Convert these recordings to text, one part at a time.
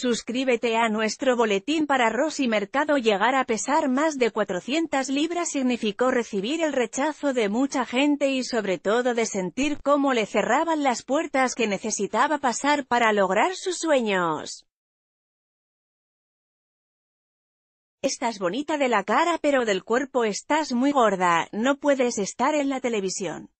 Suscríbete a nuestro boletín para Rosy Mercado llegar a pesar más de 400 libras significó recibir el rechazo de mucha gente y sobre todo de sentir cómo le cerraban las puertas que necesitaba pasar para lograr sus sueños. Estás bonita de la cara pero del cuerpo estás muy gorda, no puedes estar en la televisión.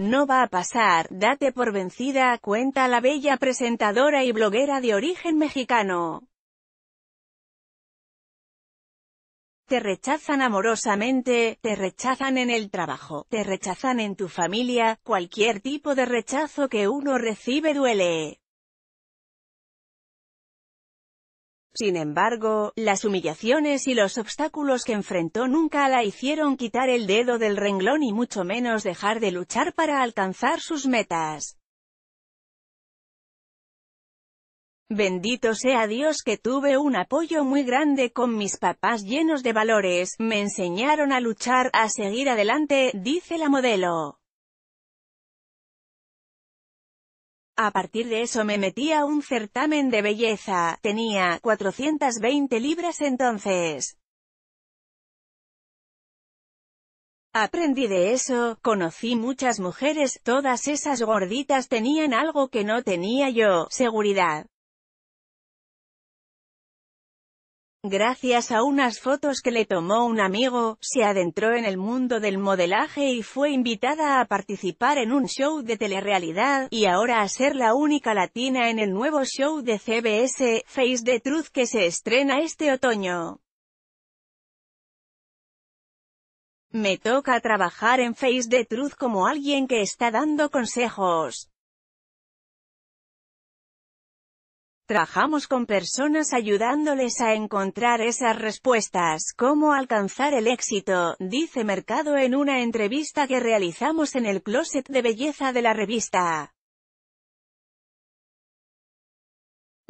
No va a pasar, date por vencida, cuenta la bella presentadora y bloguera de origen mexicano. Te rechazan amorosamente, te rechazan en el trabajo, te rechazan en tu familia, cualquier tipo de rechazo que uno recibe duele. Sin embargo, las humillaciones y los obstáculos que enfrentó nunca la hicieron quitar el dedo del renglón y mucho menos dejar de luchar para alcanzar sus metas. Bendito sea Dios que tuve un apoyo muy grande con mis papás llenos de valores, me enseñaron a luchar, a seguir adelante, dice la modelo. A partir de eso me metí a un certamen de belleza, tenía 420 libras entonces. Aprendí de eso, conocí muchas mujeres, todas esas gorditas tenían algo que no tenía yo, seguridad. Gracias a unas fotos que le tomó un amigo, se adentró en el mundo del modelaje y fue invitada a participar en un show de telerrealidad, y ahora a ser la única latina en el nuevo show de CBS, Face the Truth que se estrena este otoño. Me toca trabajar en Face the Truth como alguien que está dando consejos. Trabajamos con personas ayudándoles a encontrar esas respuestas, cómo alcanzar el éxito, dice Mercado en una entrevista que realizamos en el closet de belleza de la revista.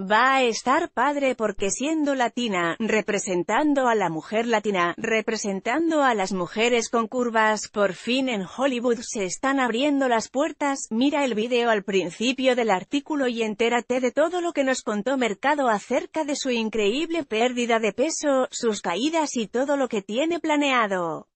Va a estar padre porque siendo latina, representando a la mujer latina, representando a las mujeres con curvas, por fin en Hollywood se están abriendo las puertas, mira el video al principio del artículo y entérate de todo lo que nos contó Mercado acerca de su increíble pérdida de peso, sus caídas y todo lo que tiene planeado.